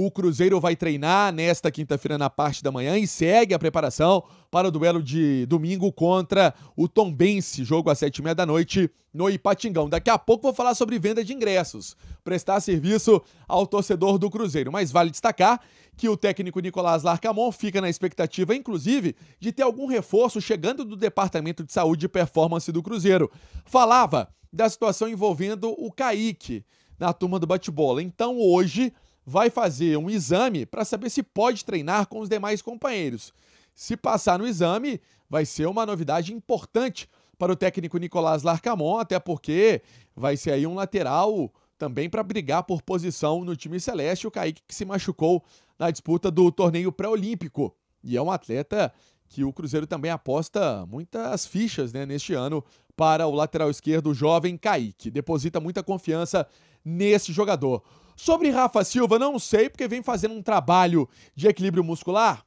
O Cruzeiro vai treinar nesta quinta-feira na parte da manhã e segue a preparação para o duelo de domingo contra o Tombense, jogo às sete e meia da noite no Ipatingão. Daqui a pouco vou falar sobre venda de ingressos, prestar serviço ao torcedor do Cruzeiro. Mas vale destacar que o técnico Nicolás Larcamon fica na expectativa, inclusive, de ter algum reforço chegando do Departamento de Saúde e Performance do Cruzeiro. Falava da situação envolvendo o Kaique na turma do bate-bola. Então hoje vai fazer um exame para saber se pode treinar com os demais companheiros. Se passar no exame, vai ser uma novidade importante para o técnico Nicolás Larcamon, até porque vai ser aí um lateral também para brigar por posição no time celeste, o Kaique que se machucou na disputa do torneio pré-olímpico. E é um atleta que o Cruzeiro também aposta muitas fichas né, neste ano para o lateral esquerdo, o jovem Kaique. Deposita muita confiança nesse jogador. Sobre Rafa Silva, não sei, porque vem fazendo um trabalho de equilíbrio muscular.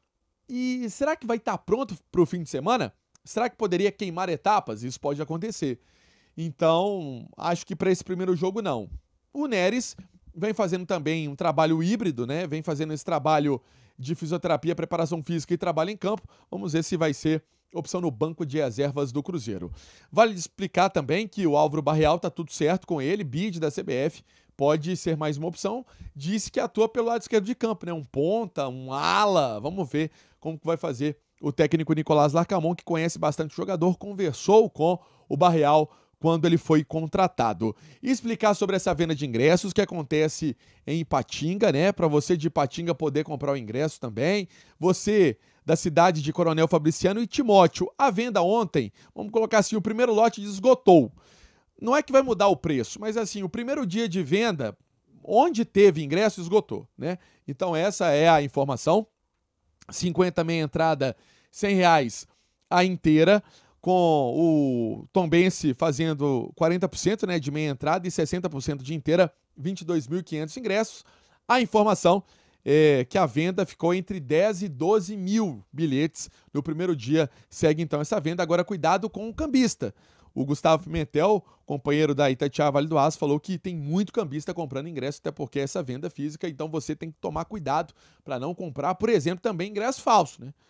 E será que vai estar tá pronto para o fim de semana? Será que poderia queimar etapas? Isso pode acontecer. Então, acho que para esse primeiro jogo, não. O Neres vem fazendo também um trabalho híbrido, né? Vem fazendo esse trabalho de fisioterapia, preparação física e trabalho em campo. Vamos ver se vai ser opção no banco de reservas do Cruzeiro. Vale explicar também que o Álvaro Barreal tá tudo certo com ele, bid da CBF, pode ser mais uma opção. Disse que atua pelo lado esquerdo de campo, né? Um ponta, um ala. Vamos ver como que vai fazer o técnico Nicolás Larcamon, que conhece bastante o jogador, conversou com o Barreal quando ele foi contratado. E explicar sobre essa venda de ingressos que acontece em Ipatinga, né? Para você de Ipatinga poder comprar o ingresso também. Você da cidade de Coronel Fabriciano e Timóteo. A venda ontem, vamos colocar assim, o primeiro lote esgotou. Não é que vai mudar o preço, mas assim, o primeiro dia de venda, onde teve ingresso, esgotou, né? Então essa é a informação. 50 meia entrada, 100 reais a inteira com o Tom Bense fazendo 40% né, de meia entrada e 60% de inteira, 22.500 ingressos. A informação é que a venda ficou entre 10 e 12 mil bilhetes no primeiro dia. Segue então essa venda. Agora, cuidado com o cambista. O Gustavo Pimentel, companheiro da Itatiaia Vale do Aço, falou que tem muito cambista comprando ingresso, até porque essa venda física, então você tem que tomar cuidado para não comprar, por exemplo, também ingresso falso, né?